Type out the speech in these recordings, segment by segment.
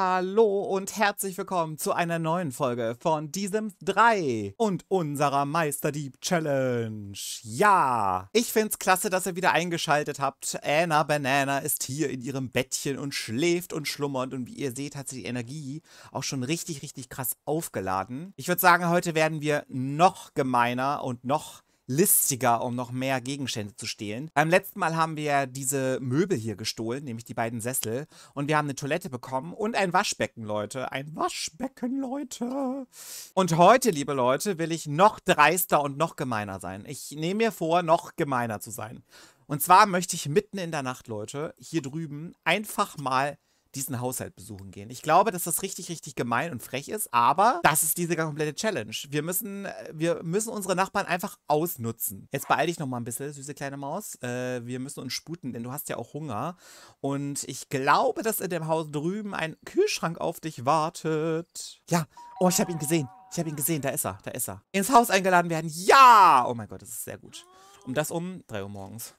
Hallo und herzlich willkommen zu einer neuen Folge von diesem 3 und unserer Meisterdieb Challenge. Ja, ich find's klasse, dass ihr wieder eingeschaltet habt. Anna Banana ist hier in ihrem Bettchen und schläft und schlummert und wie ihr seht, hat sie die Energie auch schon richtig, richtig krass aufgeladen. Ich würde sagen, heute werden wir noch gemeiner und noch listiger, um noch mehr Gegenstände zu stehlen. Beim letzten Mal haben wir diese Möbel hier gestohlen, nämlich die beiden Sessel. Und wir haben eine Toilette bekommen und ein Waschbecken, Leute. Ein Waschbecken, Leute. Und heute, liebe Leute, will ich noch dreister und noch gemeiner sein. Ich nehme mir vor, noch gemeiner zu sein. Und zwar möchte ich mitten in der Nacht, Leute, hier drüben einfach mal diesen Haushalt besuchen gehen. Ich glaube, dass das richtig, richtig gemein und frech ist, aber das ist diese komplette Challenge. Wir müssen, äh, wir müssen unsere Nachbarn einfach ausnutzen. Jetzt beeil dich nochmal ein bisschen, süße kleine Maus. Äh, wir müssen uns sputen, denn du hast ja auch Hunger. Und ich glaube, dass in dem Haus drüben ein Kühlschrank auf dich wartet. Ja, oh, ich habe ihn gesehen. Ich habe ihn gesehen, da ist er, da ist er. Ins Haus eingeladen werden, ja! Oh mein Gott, das ist sehr gut. Um das um 3 Uhr morgens.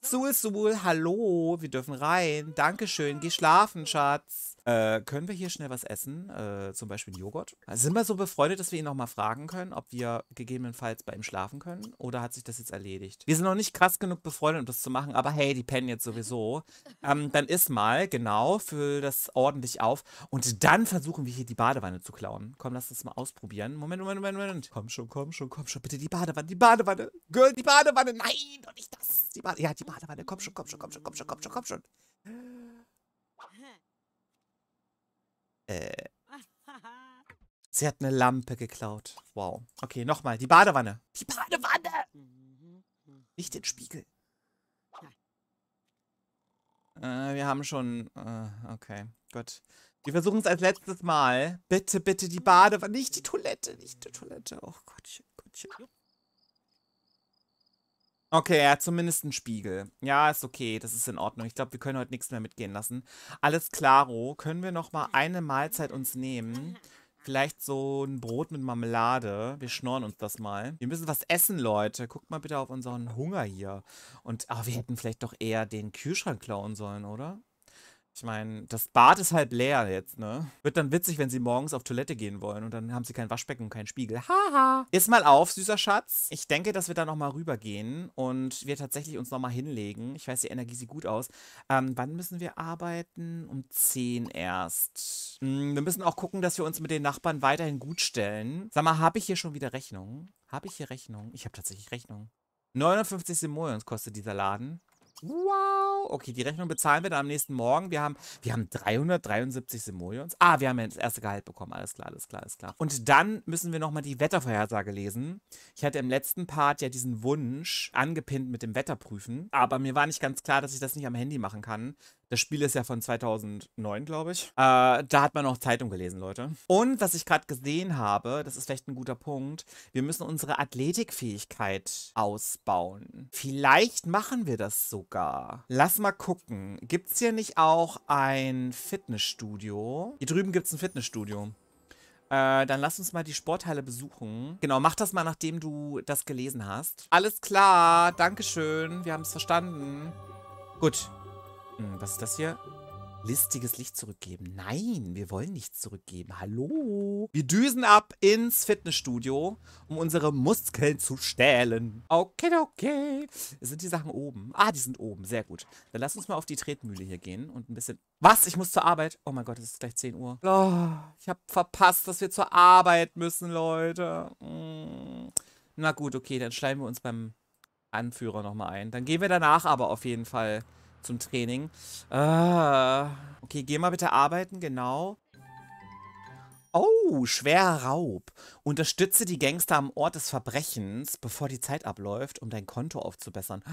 Suhl, Suhl, hallo, wir dürfen rein. Dankeschön, geh schlafen, Schatz. Äh, können wir hier schnell was essen? Äh, zum Beispiel Joghurt? Sind wir so befreundet, dass wir ihn nochmal fragen können, ob wir gegebenenfalls bei ihm schlafen können? Oder hat sich das jetzt erledigt? Wir sind noch nicht krass genug befreundet, um das zu machen, aber hey, die pennen jetzt sowieso. Ähm, dann isst mal, genau, füll das ordentlich auf. Und dann versuchen wir hier die Badewanne zu klauen. Komm, lass das mal ausprobieren. Moment, Moment, Moment, Moment. Komm schon, komm schon, komm schon. Bitte die Badewanne, die Badewanne. Girl, die Badewanne. Nein, doch nicht das. Die Badewanne. Ja, die Badewanne. Komm schon, komm schon, komm schon, komm schon, komm schon, komm schon. Äh. Sie hat eine Lampe geklaut. Wow. Okay, nochmal. Die Badewanne. Die Badewanne! Nicht den Spiegel. Äh, wir haben schon... Äh, okay, gut. Wir versuchen es als letztes Mal. Bitte, bitte die Badewanne. Nicht die Toilette, nicht die Toilette. Oh Gottchen, Gottchen. Okay, er hat zumindest einen Spiegel. Ja, ist okay, das ist in Ordnung. Ich glaube, wir können heute nichts mehr mitgehen lassen. Alles klaro, können wir noch mal eine Mahlzeit uns nehmen? Vielleicht so ein Brot mit Marmelade. Wir schnorren uns das mal. Wir müssen was essen, Leute. Guckt mal bitte auf unseren Hunger hier. Und, ah, wir hätten vielleicht doch eher den Kühlschrank klauen sollen, oder? Ich meine, das Bad ist halt leer jetzt, ne? Wird dann witzig, wenn sie morgens auf Toilette gehen wollen und dann haben sie kein Waschbecken und keinen Spiegel. Haha. Ist mal auf, süßer Schatz. Ich denke, dass wir da nochmal rübergehen und wir tatsächlich uns nochmal hinlegen. Ich weiß, die Energie sieht gut aus. Ähm, wann müssen wir arbeiten? Um 10 erst. Hm, wir müssen auch gucken, dass wir uns mit den Nachbarn weiterhin gut stellen. Sag mal, habe ich hier schon wieder Rechnung? Habe ich hier Rechnung? Ich habe tatsächlich Rechnung. 59 Simoleons kostet dieser Laden. Wow. Okay, die Rechnung bezahlen wir dann am nächsten Morgen. Wir haben, wir haben 373 Simoleons. Ah, wir haben ja das erste Gehalt bekommen. Alles klar, alles klar, alles klar. Und dann müssen wir nochmal die Wettervorhersage lesen. Ich hatte im letzten Part ja diesen Wunsch angepinnt mit dem Wetterprüfen. Aber mir war nicht ganz klar, dass ich das nicht am Handy machen kann. Das Spiel ist ja von 2009, glaube ich. Äh, da hat man auch Zeitung gelesen, Leute. Und was ich gerade gesehen habe, das ist vielleicht ein guter Punkt, wir müssen unsere Athletikfähigkeit ausbauen. Vielleicht machen wir das sogar. Lass mal gucken. Gibt es hier nicht auch ein Fitnessstudio? Hier drüben gibt es ein Fitnessstudio. Äh, dann lass uns mal die Sporthalle besuchen. Genau, mach das mal, nachdem du das gelesen hast. Alles klar, Dankeschön, wir haben es verstanden. Gut, hm, was ist das hier? Listiges Licht zurückgeben. Nein, wir wollen nichts zurückgeben. Hallo? Wir düsen ab ins Fitnessstudio, um unsere Muskeln zu stählen. Okay, okay. Sind die Sachen oben? Ah, die sind oben. Sehr gut. Dann lass uns mal auf die Tretmühle hier gehen und ein bisschen... Was? Ich muss zur Arbeit? Oh mein Gott, es ist gleich 10 Uhr. Oh, ich habe verpasst, dass wir zur Arbeit müssen, Leute. Hm. Na gut, okay, dann schleimen wir uns beim Anführer nochmal ein. Dann gehen wir danach aber auf jeden Fall zum Training. Ah. Okay, geh mal bitte arbeiten, genau. Oh, schwerer Raub. Unterstütze die Gangster am Ort des Verbrechens, bevor die Zeit abläuft, um dein Konto aufzubessern.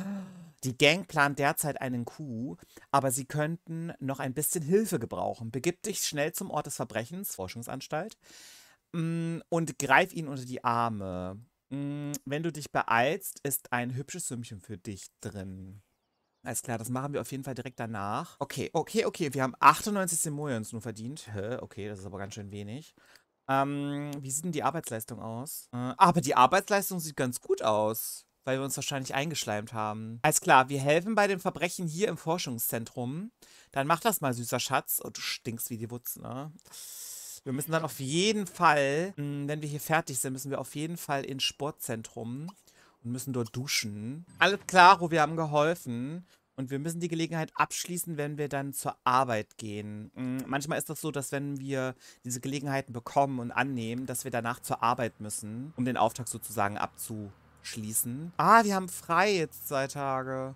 Die Gang plant derzeit einen Coup, aber sie könnten noch ein bisschen Hilfe gebrauchen. Begib dich schnell zum Ort des Verbrechens, Forschungsanstalt, mm, und greif ihn unter die Arme. Mm, wenn du dich beeilst, ist ein hübsches Sümmchen für dich drin. Alles klar, das machen wir auf jeden Fall direkt danach. Okay, okay, okay. Wir haben 98 Simoleons nur verdient. Hä? Okay, das ist aber ganz schön wenig. Ähm, wie sieht denn die Arbeitsleistung aus? Äh, ah, aber die Arbeitsleistung sieht ganz gut aus, weil wir uns wahrscheinlich eingeschleimt haben. Alles klar, wir helfen bei den Verbrechen hier im Forschungszentrum. Dann mach das mal, süßer Schatz. Oh, du stinkst wie die Wutz, ne? Wir müssen dann auf jeden Fall, hm, wenn wir hier fertig sind, müssen wir auf jeden Fall ins Sportzentrum und müssen dort duschen. Alles klar, wir haben geholfen. Und wir müssen die Gelegenheit abschließen, wenn wir dann zur Arbeit gehen. Mm, manchmal ist das so, dass wenn wir diese Gelegenheiten bekommen und annehmen, dass wir danach zur Arbeit müssen, um den Auftrag sozusagen abzuschließen. Ah, wir haben frei jetzt zwei Tage.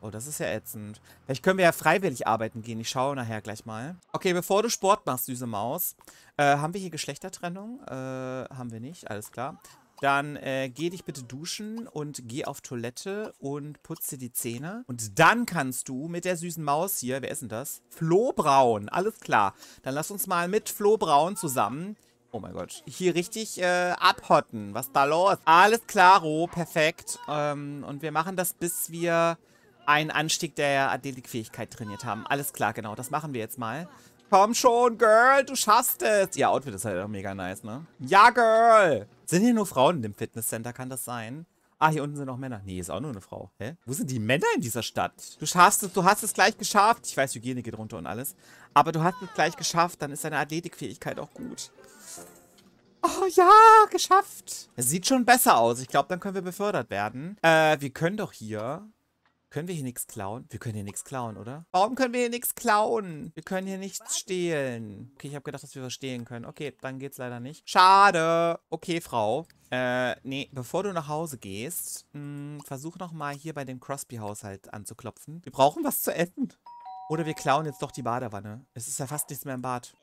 Oh, das ist ja ätzend. Vielleicht können wir ja freiwillig arbeiten gehen. Ich schaue nachher gleich mal. Okay, bevor du Sport machst, süße Maus. Äh, haben wir hier Geschlechtertrennung? Äh, haben wir nicht. Alles klar. Dann äh, geh dich bitte duschen und geh auf Toilette und putze die Zähne. Und dann kannst du mit der süßen Maus hier, wer ist denn das? Flo Braun, alles klar. Dann lass uns mal mit Flo Braun zusammen Oh mein Gott. Hier richtig äh, abhotten. Was da los? Alles klaro, perfekt. Ähm, und wir machen das, bis wir einen Anstieg der Athletikfähigkeit trainiert haben. Alles klar, genau. Das machen wir jetzt mal. Komm schon, Girl, du schaffst es. Ihr Outfit ist halt auch mega nice, ne? Ja, Girl. Sind hier nur Frauen in dem Fitnesscenter? Kann das sein? Ah, hier unten sind auch Männer. Nee, ist auch nur eine Frau. Hä? Wo sind die Männer in dieser Stadt? Du schaffst es, du hast es gleich geschafft. Ich weiß, Hygiene geht runter und alles. Aber du hast es gleich geschafft, dann ist deine Athletikfähigkeit auch gut. Oh ja, geschafft. Es sieht schon besser aus. Ich glaube, dann können wir befördert werden. Äh, wir können doch hier können wir hier nichts klauen? Wir können hier nichts klauen, oder? Warum können wir hier nichts klauen? Wir können hier nichts stehlen. Okay, ich habe gedacht, dass wir was stehlen können. Okay, dann geht's leider nicht. Schade. Okay, Frau. Äh, nee, bevor du nach Hause gehst, mh, hm, versuch nochmal hier bei dem Crosby-Haushalt anzuklopfen. Wir brauchen was zu essen. Oder wir klauen jetzt doch die Badewanne. Es ist ja fast nichts mehr im Bad.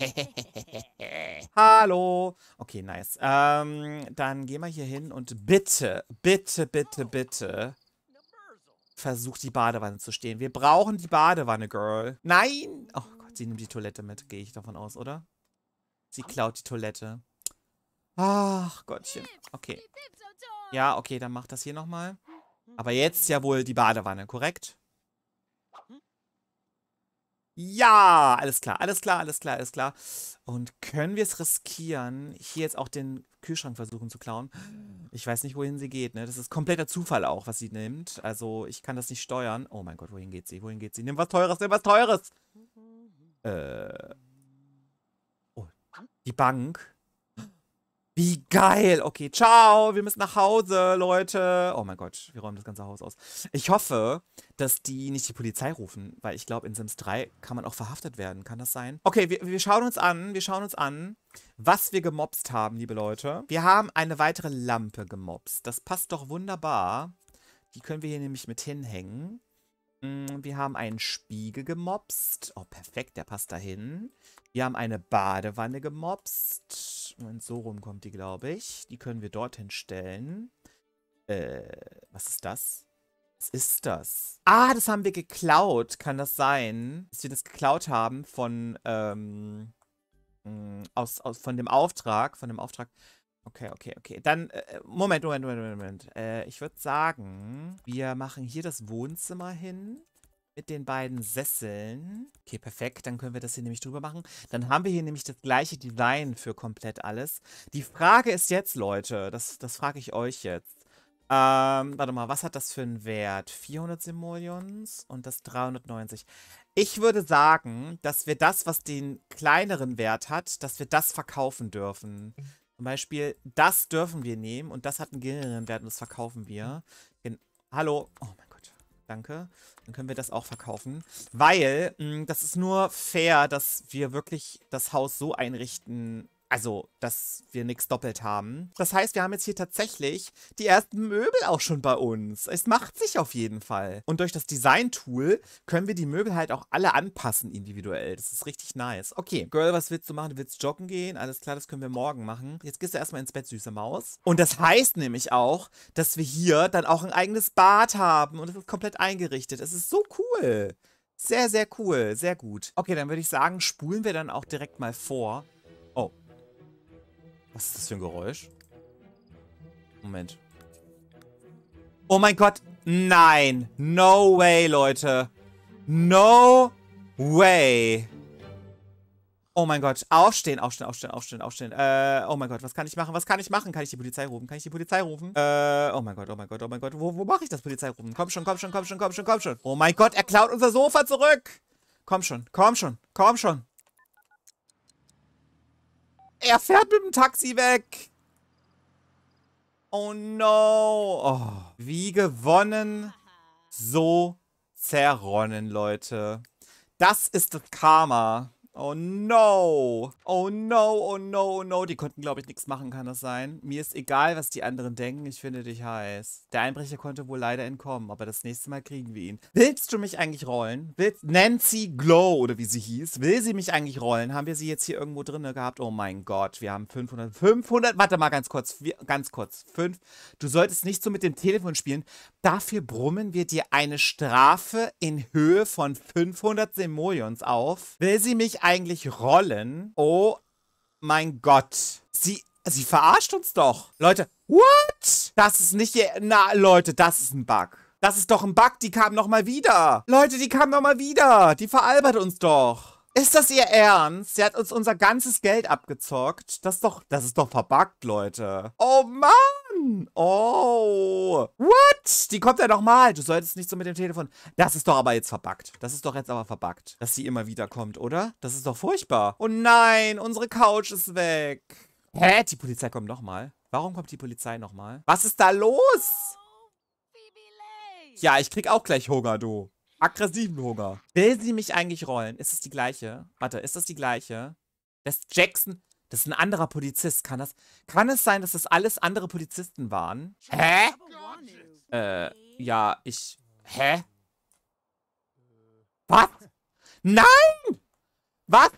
Hallo. Okay, nice. Ähm, dann geh mal hier hin und bitte, bitte, bitte, bitte versucht, die Badewanne zu stehen. Wir brauchen die Badewanne, Girl. Nein! Oh Gott, sie nimmt die Toilette mit, gehe ich davon aus, oder? Sie klaut die Toilette. Ach, Gottchen. Okay. Ja, okay, dann mach das hier nochmal. Aber jetzt ja wohl die Badewanne, korrekt? Ja, alles klar, alles klar, alles klar, alles klar. Und können wir es riskieren, hier jetzt auch den Kühlschrank versuchen zu klauen. Mhm. Ich weiß nicht, wohin sie geht. Ne? Das ist kompletter Zufall auch, was sie nimmt. Also ich kann das nicht steuern. Oh mein Gott, wohin geht sie? Wohin geht sie? Nimm was Teures, nimm was Teures! Mhm. Äh. Oh, die Bank. Wie geil. Okay, ciao. Wir müssen nach Hause, Leute. Oh mein Gott, wir räumen das ganze Haus aus. Ich hoffe, dass die nicht die Polizei rufen, weil ich glaube, in Sims 3 kann man auch verhaftet werden. Kann das sein? Okay, wir, wir schauen uns an. Wir schauen uns an, was wir gemobst haben, liebe Leute. Wir haben eine weitere Lampe gemobst. Das passt doch wunderbar. Die können wir hier nämlich mit hinhängen. Hm, wir haben einen Spiegel gemopst. Oh, perfekt, der passt dahin. Wir haben eine Badewanne gemopst. Moment, so rum kommt die, glaube ich. Die können wir dorthin stellen. Äh, was ist das? Was ist das? Ah, das haben wir geklaut. Kann das sein? Dass wir das geklaut haben von, ähm, hm, aus, aus, von dem Auftrag, von dem Auftrag. Okay, okay, okay. Dann, äh, äh Moment, Moment, Moment, Moment. Äh, ich würde sagen, wir machen hier das Wohnzimmer hin mit den beiden Sesseln. Okay, perfekt. Dann können wir das hier nämlich drüber machen. Dann haben wir hier nämlich das gleiche Design für komplett alles. Die Frage ist jetzt, Leute, das, das frage ich euch jetzt. Ähm, warte mal, was hat das für einen Wert? 400 Simoleons und das 390. Ich würde sagen, dass wir das, was den kleineren Wert hat, dass wir das verkaufen dürfen. Zum Beispiel, das dürfen wir nehmen und das hat einen geringeren Wert und das verkaufen wir. In, hallo. Oh mein Gott. Danke. Dann können wir das auch verkaufen. Weil, mh, mm, das ist nur fair, dass wir wirklich das Haus so einrichten also, dass wir nichts doppelt haben. Das heißt, wir haben jetzt hier tatsächlich die ersten Möbel auch schon bei uns. Es macht sich auf jeden Fall. Und durch das Design-Tool können wir die Möbel halt auch alle anpassen individuell. Das ist richtig nice. Okay, Girl, was willst du machen? Du willst joggen gehen? Alles klar, das können wir morgen machen. Jetzt gehst du erstmal ins Bett, süße Maus. Und das heißt nämlich auch, dass wir hier dann auch ein eigenes Bad haben. Und es ist komplett eingerichtet. Es ist so cool. Sehr, sehr cool. Sehr gut. Okay, dann würde ich sagen, spulen wir dann auch direkt mal vor. Oh, was ist das für ein Geräusch? Moment. Oh mein Gott. Nein. No way, Leute. No way. Oh mein Gott. Aufstehen, aufstehen, aufstehen, aufstehen, aufstehen. Äh, oh mein Gott, was kann ich machen? Was kann ich machen? Kann ich die Polizei rufen? Kann ich die Polizei rufen? Äh, oh mein Gott, oh mein Gott, oh mein Gott. Wo, wo mache ich das Polizei rufen? Komm schon, komm schon, komm schon, komm schon, komm schon. Oh mein Gott, er klaut unser Sofa zurück. Komm schon, komm schon, komm schon. Er fährt mit dem Taxi weg. Oh no. Oh, wie gewonnen. So zerronnen, Leute. Das ist das Karma. Oh no. Oh no, oh no, oh no. Die konnten, glaube ich, nichts machen, kann das sein? Mir ist egal, was die anderen denken. Ich finde dich heiß. Der Einbrecher konnte wohl leider entkommen, aber das nächste Mal kriegen wir ihn. Willst du mich eigentlich rollen? Willst Nancy Glow, oder wie sie hieß, will sie mich eigentlich rollen? Haben wir sie jetzt hier irgendwo drin gehabt? Oh mein Gott, wir haben 500, 500, warte mal ganz kurz, vier, ganz kurz, 5. Du solltest nicht so mit dem Telefon spielen. Dafür brummen wir dir eine Strafe in Höhe von 500 Simoleons auf. Will sie mich eigentlich Rollen? Oh mein Gott. Sie, sie verarscht uns doch. Leute, what? Das ist nicht ihr... Na, Leute, das ist ein Bug. Das ist doch ein Bug, die kam nochmal wieder. Leute, die kam nochmal wieder. Die veralbert uns doch. Ist das ihr Ernst? Sie hat uns unser ganzes Geld abgezockt. Das ist doch, das ist doch verbuggt, Leute. Oh Mann! Oh. What? Die kommt ja nochmal. Du solltest nicht so mit dem Telefon. Das ist doch aber jetzt verbuggt. Das ist doch jetzt aber verbuggt, dass sie immer wieder kommt, oder? Das ist doch furchtbar. Oh nein, unsere Couch ist weg. Hä? Die Polizei kommt nochmal. Warum kommt die Polizei nochmal? Was ist da los? Ja, ich krieg auch gleich Hunger, du. Aggressiven Hunger. Will sie mich eigentlich rollen? Ist es die gleiche? Warte, ist das die gleiche? Das Jackson... Das ist ein anderer Polizist, kann das? Kann es sein, dass das alles andere Polizisten waren? Hä? Oh äh, ja, ich... Hä? Was? Nein! Was?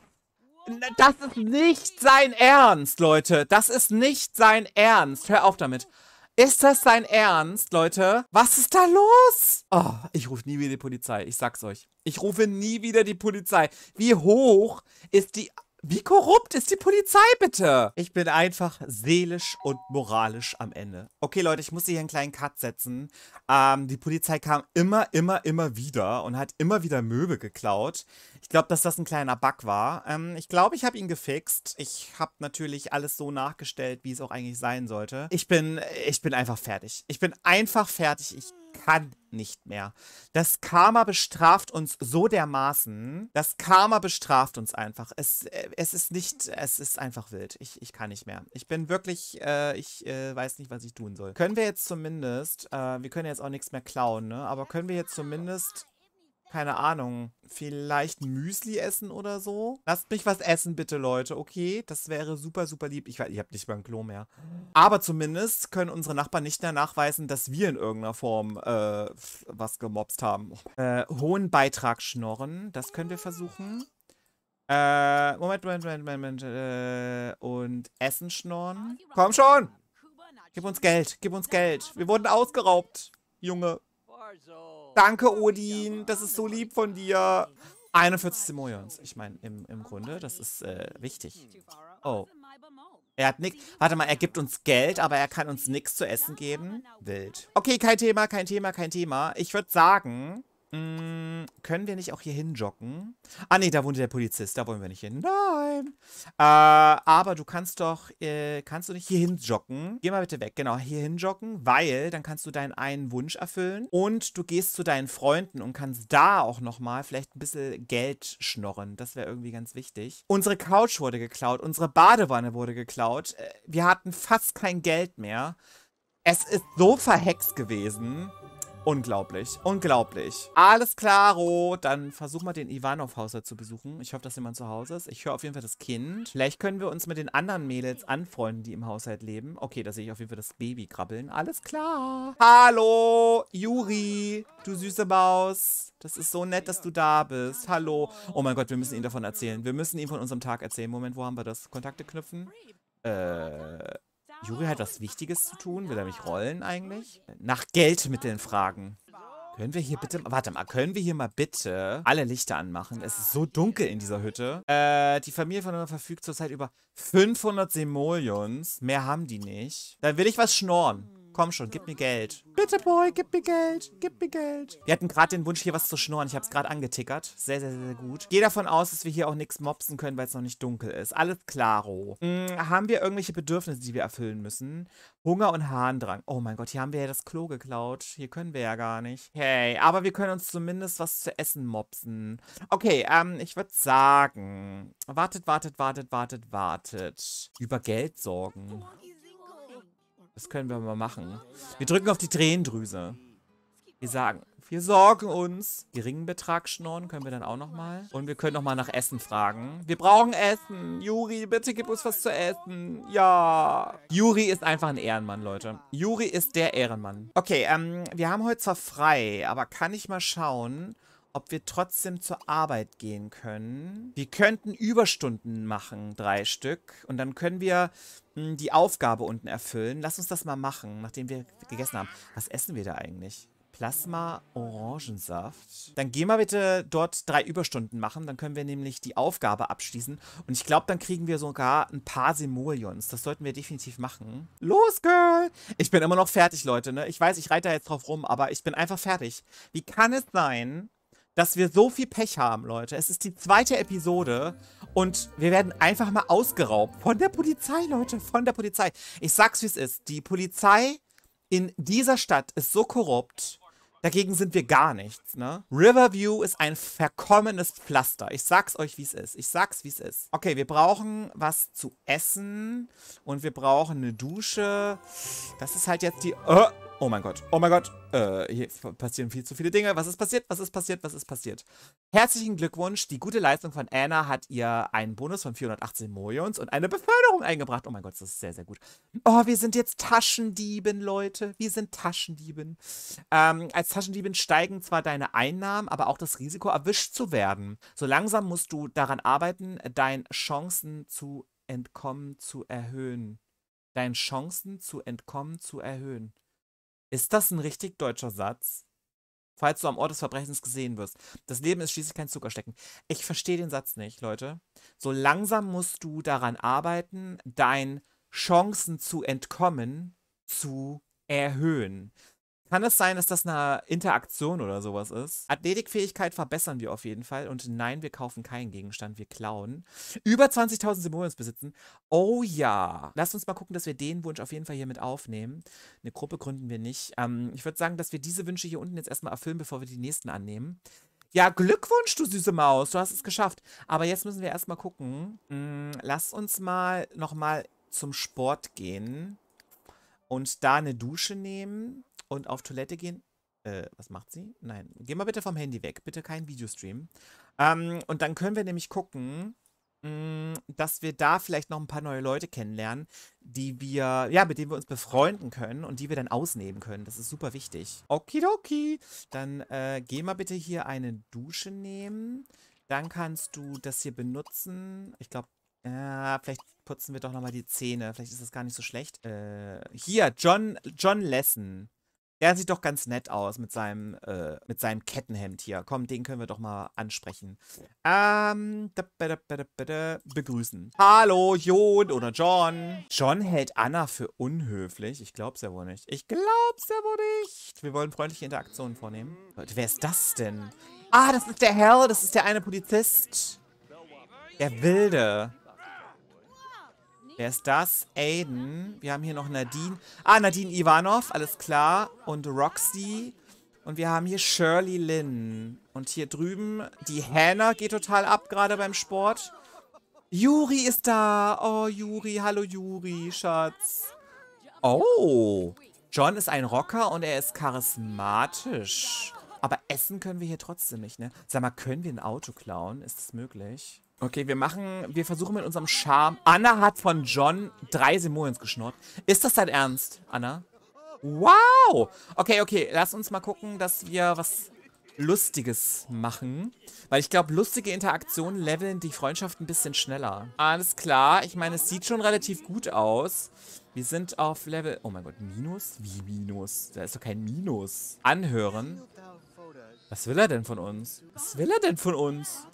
Das ist nicht sein Ernst, Leute. Das ist nicht sein Ernst. Hör auf damit. Ist das sein Ernst, Leute? Was ist da los? Oh, ich rufe nie wieder die Polizei. Ich sag's euch. Ich rufe nie wieder die Polizei. Wie hoch ist die wie korrupt ist die Polizei bitte? Ich bin einfach seelisch und moralisch am Ende. Okay, Leute, ich muss hier einen kleinen Cut setzen. Ähm, die Polizei kam immer, immer, immer wieder und hat immer wieder Möbel geklaut. Ich glaube, dass das ein kleiner Bug war. Ähm, ich glaube, ich habe ihn gefixt. Ich habe natürlich alles so nachgestellt, wie es auch eigentlich sein sollte. Ich bin, ich bin einfach fertig. Ich bin einfach fertig. Ich kann nicht mehr. Das Karma bestraft uns so dermaßen. Das Karma bestraft uns einfach. Es, äh, es ist nicht, es ist einfach wild. Ich, ich kann nicht mehr. Ich bin wirklich, äh, ich äh, weiß nicht, was ich tun soll. Können wir jetzt zumindest, äh, wir können jetzt auch nichts mehr klauen, ne? Aber können wir jetzt zumindest keine Ahnung, vielleicht Müsli essen oder so. Lasst mich was essen, bitte, Leute. Okay, das wäre super, super lieb. Ich, ich habe nicht mal ein Klo mehr. Aber zumindest können unsere Nachbarn nicht mehr nachweisen, dass wir in irgendeiner Form äh, was gemobst haben. Äh, hohen Beitrag schnorren, das können wir versuchen. Äh, Moment, Moment, Moment, Moment. Moment äh, und Essen schnorren. Komm schon! Gib uns Geld, gib uns Geld. Wir wurden ausgeraubt, Junge. Also, Danke, oh, Odin. Das ist so lieb von dir. 41 Simoleons. Ich meine, im, im Grunde, das ist äh, wichtig. Oh. Er hat nichts. Warte mal, er gibt uns Geld, aber er kann uns nichts zu essen geben. Wild. Okay, kein Thema, kein Thema, kein Thema. Ich würde sagen, hm, können wir nicht auch hier hinjoggen? Ah, nee, da wohnt der Polizist. Da wollen wir nicht hin. Nein. Äh, aber du kannst doch, äh, kannst du nicht hier hinjoggen? Geh mal bitte weg. Genau, hier hinjoggen, weil dann kannst du deinen einen Wunsch erfüllen und du gehst zu deinen Freunden und kannst da auch nochmal vielleicht ein bisschen Geld schnorren. Das wäre irgendwie ganz wichtig. Unsere Couch wurde geklaut. Unsere Badewanne wurde geklaut. Äh, wir hatten fast kein Geld mehr. Es ist so verhext gewesen. Unglaublich, unglaublich. Alles klaro, dann versuch mal den Ivanov-Haushalt zu besuchen. Ich hoffe, dass jemand zu Hause ist. Ich höre auf jeden Fall das Kind. Vielleicht können wir uns mit den anderen Mädels anfreunden, die im Haushalt leben. Okay, da sehe ich auf jeden Fall das Baby krabbeln. Alles klar. Hallo, Juri, du süße Maus. Das ist so nett, dass du da bist. Hallo. Oh mein Gott, wir müssen ihm davon erzählen. Wir müssen ihm von unserem Tag erzählen. Moment, wo haben wir das? Kontakte knüpfen? Äh... Juri hat was Wichtiges zu tun. Will er mich rollen eigentlich? Nach Geldmitteln Fragen. Können wir hier bitte... Warte mal, können wir hier mal bitte alle Lichter anmachen? Es ist so dunkel in dieser Hütte. Äh, die Familie von uns verfügt zurzeit über 500 Simoleons. Mehr haben die nicht. Dann will ich was schnorren. Komm schon, gib mir Geld. Bitte, Boy, gib mir Geld. Gib mir Geld. Wir hatten gerade den Wunsch, hier was zu schnurren. Ich habe es gerade angetickert. Sehr, sehr, sehr gut. Gehe davon aus, dass wir hier auch nichts mopsen können, weil es noch nicht dunkel ist. Alles klaro. Hm, haben wir irgendwelche Bedürfnisse, die wir erfüllen müssen? Hunger und Harndrang. Oh mein Gott, hier haben wir ja das Klo geklaut. Hier können wir ja gar nicht. Hey, aber wir können uns zumindest was zu essen mopsen. Okay, ähm, ich würde sagen... Wartet, wartet, wartet, wartet, wartet. Über Geld sorgen. Das können wir mal machen. Wir drücken auf die Tränendrüse. Wir sagen, wir sorgen uns. Geringen Betrag schnorren können wir dann auch nochmal. Und wir können nochmal nach Essen fragen. Wir brauchen Essen. Juri, bitte gib uns was zu essen. Ja. Juri ist einfach ein Ehrenmann, Leute. Juri ist der Ehrenmann. Okay, ähm, wir haben heute zwar frei, aber kann ich mal schauen, ob wir trotzdem zur Arbeit gehen können. Wir könnten Überstunden machen, drei Stück. Und dann können wir hm, die Aufgabe unten erfüllen. Lass uns das mal machen, nachdem wir gegessen haben. Was essen wir da eigentlich? Plasma Orangensaft. Dann gehen wir bitte dort drei Überstunden machen. Dann können wir nämlich die Aufgabe abschließen. Und ich glaube, dann kriegen wir sogar ein paar Simoleons. Das sollten wir definitiv machen. Los, Girl! Ich bin immer noch fertig, Leute. Ne? Ich weiß, ich reite da jetzt drauf rum, aber ich bin einfach fertig. Wie kann es sein, dass wir so viel Pech haben, Leute. Es ist die zweite Episode und wir werden einfach mal ausgeraubt. Von der Polizei, Leute, von der Polizei. Ich sag's, wie es ist. Die Polizei in dieser Stadt ist so korrupt, dagegen sind wir gar nichts, ne? Riverview ist ein verkommenes Pflaster. Ich sag's euch, wie es ist. Ich sag's, wie es ist. Okay, wir brauchen was zu essen und wir brauchen eine Dusche. Das ist halt jetzt die... Oh. Oh mein Gott, oh mein Gott. Äh, hier passieren viel zu viele Dinge. Was ist passiert? Was ist passiert? Was ist passiert? Herzlichen Glückwunsch. Die gute Leistung von Anna hat ihr einen Bonus von 418 Mojons und eine Beförderung eingebracht. Oh mein Gott, das ist sehr, sehr gut. Oh, wir sind jetzt Taschendieben, Leute. Wir sind Taschendieben. Ähm, als Taschendieben steigen zwar deine Einnahmen, aber auch das Risiko, erwischt zu werden. So langsam musst du daran arbeiten, deine Chancen zu entkommen zu erhöhen. Deine Chancen zu entkommen zu erhöhen. Ist das ein richtig deutscher Satz? Falls du am Ort des Verbrechens gesehen wirst. Das Leben ist schließlich kein Zuckerstecken. Ich verstehe den Satz nicht, Leute. So langsam musst du daran arbeiten, deinen Chancen zu entkommen zu erhöhen. Kann es sein, dass das eine Interaktion oder sowas ist? Athletikfähigkeit verbessern wir auf jeden Fall. Und nein, wir kaufen keinen Gegenstand, wir klauen. Über 20.000 Simoleons besitzen. Oh ja. Lasst uns mal gucken, dass wir den Wunsch auf jeden Fall hier mit aufnehmen. Eine Gruppe gründen wir nicht. Ähm, ich würde sagen, dass wir diese Wünsche hier unten jetzt erstmal erfüllen, bevor wir die nächsten annehmen. Ja, Glückwunsch, du süße Maus. Du hast es geschafft. Aber jetzt müssen wir erstmal gucken. Hm, lass uns mal nochmal zum Sport gehen. Und da eine Dusche nehmen und auf Toilette gehen. Äh, was macht sie? Nein. Geh mal bitte vom Handy weg. Bitte kein Videostream. Ähm, und dann können wir nämlich gucken, mh, mm, dass wir da vielleicht noch ein paar neue Leute kennenlernen, die wir, ja, mit denen wir uns befreunden können und die wir dann ausnehmen können. Das ist super wichtig. Okidoki. Dann äh, geh mal bitte hier eine Dusche nehmen. Dann kannst du das hier benutzen. Ich glaube, äh, vielleicht putzen wir doch nochmal die Zähne. Vielleicht ist das gar nicht so schlecht. Äh, hier, John, John Lesson. Er sieht doch ganz nett aus mit seinem, äh, mit seinem Kettenhemd hier. Komm, den können wir doch mal ansprechen. Ähm, da, da, da, da, begrüßen. Hallo, Jon oder John. John hält Anna für unhöflich. Ich glaub's ja wohl nicht. Ich glaub's ja wohl nicht. Wir wollen freundliche Interaktionen vornehmen. Leute, wer ist das denn? Ah, das ist der Hell. Das ist der eine Polizist. Der Wilde. Wer ist das? Aiden. Wir haben hier noch Nadine. Ah, Nadine Ivanov, alles klar. Und Roxy. Und wir haben hier Shirley Lynn. Und hier drüben, die Hannah geht total ab, gerade beim Sport. Juri ist da. Oh, Juri. Hallo, Juri, Schatz. Oh. John ist ein Rocker und er ist charismatisch. Aber essen können wir hier trotzdem nicht, ne? Sag mal, können wir ein Auto klauen? Ist das möglich? Okay, wir machen, wir versuchen mit unserem Charme. Anna hat von John drei Simoleons geschnurrt. Ist das dein Ernst, Anna? Wow! Okay, okay, lass uns mal gucken, dass wir was Lustiges machen. Weil ich glaube, lustige Interaktionen leveln die Freundschaft ein bisschen schneller. Alles klar. Ich meine, es sieht schon relativ gut aus. Wir sind auf Level... Oh mein Gott, Minus? Wie Minus? Da ist doch kein Minus. Anhören. Was will er denn von uns? Was will er denn von uns?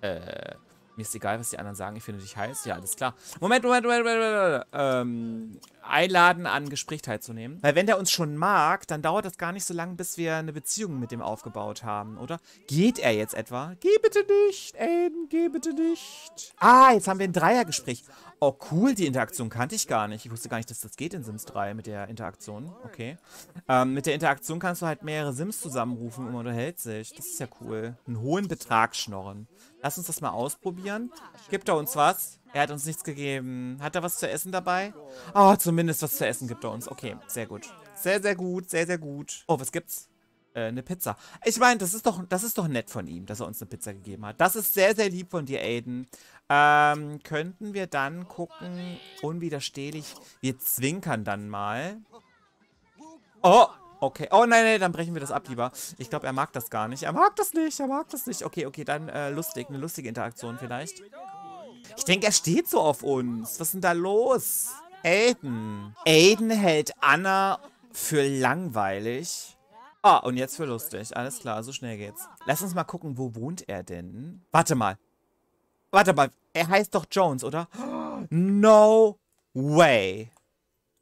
Äh... Mir ist egal, was die anderen sagen. Ich finde dich heiß. Ja, alles klar. Moment, Moment, Moment, Moment. Moment. Ähm, einladen an Gespräch teilzunehmen. Weil wenn der uns schon mag, dann dauert das gar nicht so lange, bis wir eine Beziehung mit dem aufgebaut haben, oder? Geht er jetzt etwa? Geh bitte nicht, Aiden, geh bitte nicht. Ah, jetzt haben wir ein Dreiergespräch. Oh, cool, die Interaktion kannte ich gar nicht. Ich wusste gar nicht, dass das geht in Sims 3 mit der Interaktion. Okay. Ähm, mit der Interaktion kannst du halt mehrere Sims zusammenrufen und man unterhält sich. Das ist ja cool. Einen hohen Betrag schnorren. Lass uns das mal ausprobieren. Gibt er uns was? Er hat uns nichts gegeben. Hat er was zu essen dabei? Oh, zumindest was zu essen gibt er uns. Okay, sehr gut. Sehr, sehr gut. Sehr, sehr gut. Oh, was gibt's? Äh, eine Pizza. Ich meine, das ist doch das ist doch nett von ihm, dass er uns eine Pizza gegeben hat. Das ist sehr, sehr lieb von dir, Aiden. Ähm, könnten wir dann gucken, unwiderstehlich, wir zwinkern dann mal. Oh, Okay. Oh, nein, nein, dann brechen wir das ab lieber. Ich glaube, er mag das gar nicht. Er mag das nicht, er mag das nicht. Okay, okay, dann äh, lustig. Eine lustige Interaktion vielleicht. Ich denke, er steht so auf uns. Was ist denn da los? Aiden. Aiden hält Anna für langweilig. Ah, und jetzt für lustig. Alles klar, so schnell geht's. Lass uns mal gucken, wo wohnt er denn? Warte mal. Warte mal, er heißt doch Jones, oder? No way.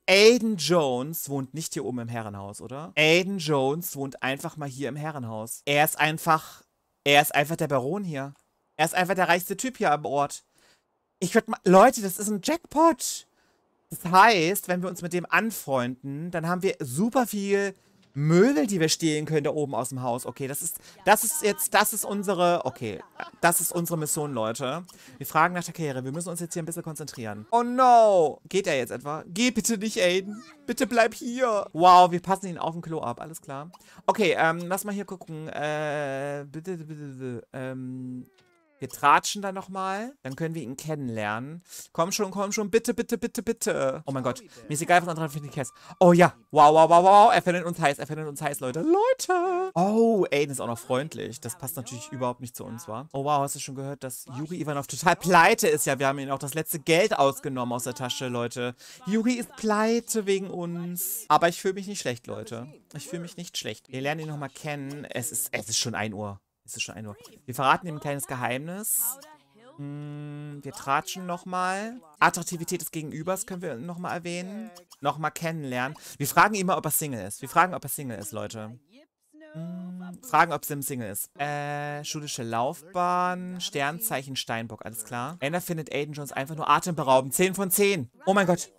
Aiden Jones wohnt nicht hier oben im Herrenhaus, oder? Aiden Jones wohnt einfach mal hier im Herrenhaus. Er ist einfach, er ist einfach der Baron hier. Er ist einfach der reichste Typ hier am Ort. Ich würde mal, Leute, das ist ein Jackpot. Das heißt, wenn wir uns mit dem anfreunden, dann haben wir super viel Möbel, die wir stehlen können da oben aus dem Haus. Okay, das ist, das ist jetzt, das ist unsere, okay, das ist unsere Mission, Leute. Wir fragen nach der Karriere. Wir müssen uns jetzt hier ein bisschen konzentrieren. Oh no! Geht er jetzt etwa? Geh bitte nicht, Aiden. Bitte bleib hier. Wow, wir passen ihn auf dem Klo ab. Alles klar. Okay, ähm, lass mal hier gucken. Äh, bitte, bitte, bitte, ähm, wir tratschen da nochmal. Dann können wir ihn kennenlernen. Komm schon, komm schon. Bitte, bitte, bitte, bitte. Oh mein Gott. Mir ist egal, was andere finden heißt. Oh ja. Wow, wow, wow, wow. Er findet uns heiß. Er findet uns heiß, Leute. Leute. Oh, Aiden ist auch noch freundlich. Das passt natürlich überhaupt nicht zu uns, wa? Oh wow, hast du schon gehört, dass Yuri Ivanov total pleite ist? Ja, wir haben ihn auch das letzte Geld ausgenommen aus der Tasche, Leute. Yuri ist pleite wegen uns. Aber ich fühle mich nicht schlecht, Leute. Ich fühle mich nicht schlecht. Wir lernen ihn nochmal kennen. Es ist, es ist schon 1 Uhr. Es ist schon 1 Uhr. Wir verraten ihm ein kleines Geheimnis. Hm, wir tratschen nochmal. Attraktivität des Gegenübers können wir nochmal erwähnen. Nochmal kennenlernen. Wir fragen ihn mal, ob er Single ist. Wir fragen, ob er Single ist, Leute. Hm, fragen, ob Sim Single ist. Äh, schulische Laufbahn, Sternzeichen Steinbock, alles klar. Ender findet Aiden Jones einfach nur atemberaubend. 10 von 10. Oh mein Gott.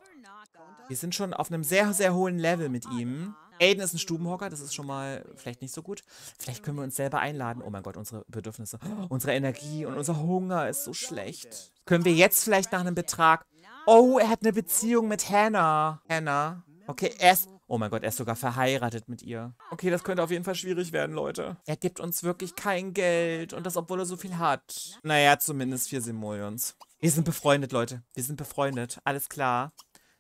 Wir sind schon auf einem sehr, sehr hohen Level mit ihm. Aiden ist ein Stubenhocker, das ist schon mal vielleicht nicht so gut. Vielleicht können wir uns selber einladen. Oh mein Gott, unsere Bedürfnisse, unsere Energie und unser Hunger ist so schlecht. Können wir jetzt vielleicht nach einem Betrag... Oh, er hat eine Beziehung mit Hannah. Hannah. Okay, er ist... Oh mein Gott, er ist sogar verheiratet mit ihr. Okay, das könnte auf jeden Fall schwierig werden, Leute. Er gibt uns wirklich kein Geld. Und das, obwohl er so viel hat. Naja, zumindest vier Simoleons. Wir sind befreundet, Leute. Wir sind befreundet. Alles klar.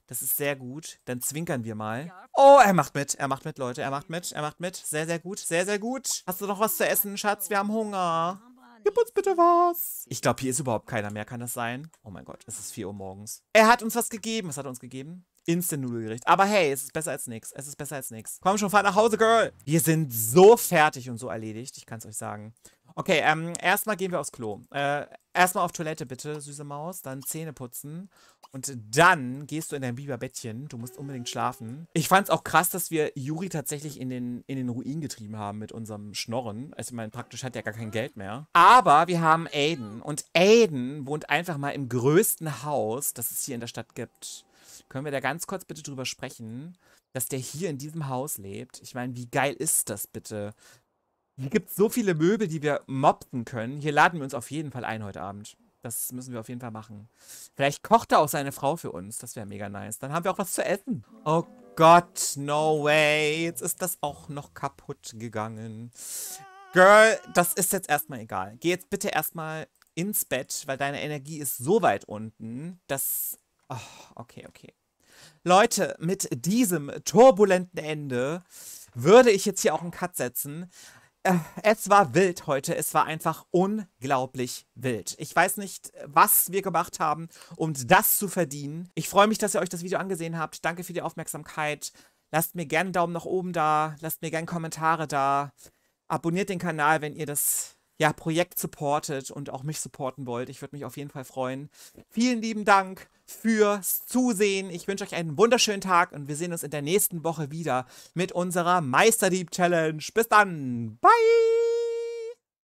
Das ist sehr gut. Dann zwinkern wir mal. Oh, er macht mit. Er macht mit, Leute. Er macht mit. Er macht mit. Sehr, sehr gut. Sehr, sehr gut. Hast du noch was zu essen, Schatz? Wir haben Hunger. Gib uns bitte was. Ich glaube, hier ist überhaupt keiner mehr. Kann das sein? Oh mein Gott, es ist 4 Uhr morgens. Er hat uns was gegeben. Was hat er uns gegeben? Instant-Nudelgericht. Aber hey, es ist besser als nichts. Es ist besser als nichts. Komm schon, fahr nach Hause, Girl. Wir sind so fertig und so erledigt. Ich kann es euch sagen. Okay, ähm, erstmal gehen wir aufs Klo. Äh, erstmal auf Toilette bitte, süße Maus. Dann Zähne putzen. Und dann gehst du in dein Biberbettchen. Du musst unbedingt schlafen. Ich fand's auch krass, dass wir Juri tatsächlich in den, in den Ruin getrieben haben mit unserem Schnorren. Also, ich meine, praktisch hat er gar kein Geld mehr. Aber wir haben Aiden. Und Aiden wohnt einfach mal im größten Haus, das es hier in der Stadt gibt. Können wir da ganz kurz bitte drüber sprechen, dass der hier in diesem Haus lebt? Ich meine, wie geil ist das bitte? Hier gibt es so viele Möbel, die wir mobben können. Hier laden wir uns auf jeden Fall ein heute Abend. Das müssen wir auf jeden Fall machen. Vielleicht kocht er auch seine Frau für uns. Das wäre mega nice. Dann haben wir auch was zu essen. Oh Gott, no way. Jetzt ist das auch noch kaputt gegangen. Girl, das ist jetzt erstmal egal. Geh jetzt bitte erstmal ins Bett, weil deine Energie ist so weit unten, dass... Oh, okay, okay. Leute, mit diesem turbulenten Ende würde ich jetzt hier auch einen Cut setzen. Äh, es war wild heute. Es war einfach unglaublich wild. Ich weiß nicht, was wir gemacht haben, um das zu verdienen. Ich freue mich, dass ihr euch das Video angesehen habt. Danke für die Aufmerksamkeit. Lasst mir gerne einen Daumen nach oben da. Lasst mir gerne Kommentare da. Abonniert den Kanal, wenn ihr das ja, Projekt supportet und auch mich supporten wollt. Ich würde mich auf jeden Fall freuen. Vielen lieben Dank fürs Zusehen. Ich wünsche euch einen wunderschönen Tag und wir sehen uns in der nächsten Woche wieder mit unserer Meisterdieb-Challenge. Bis dann. Bye.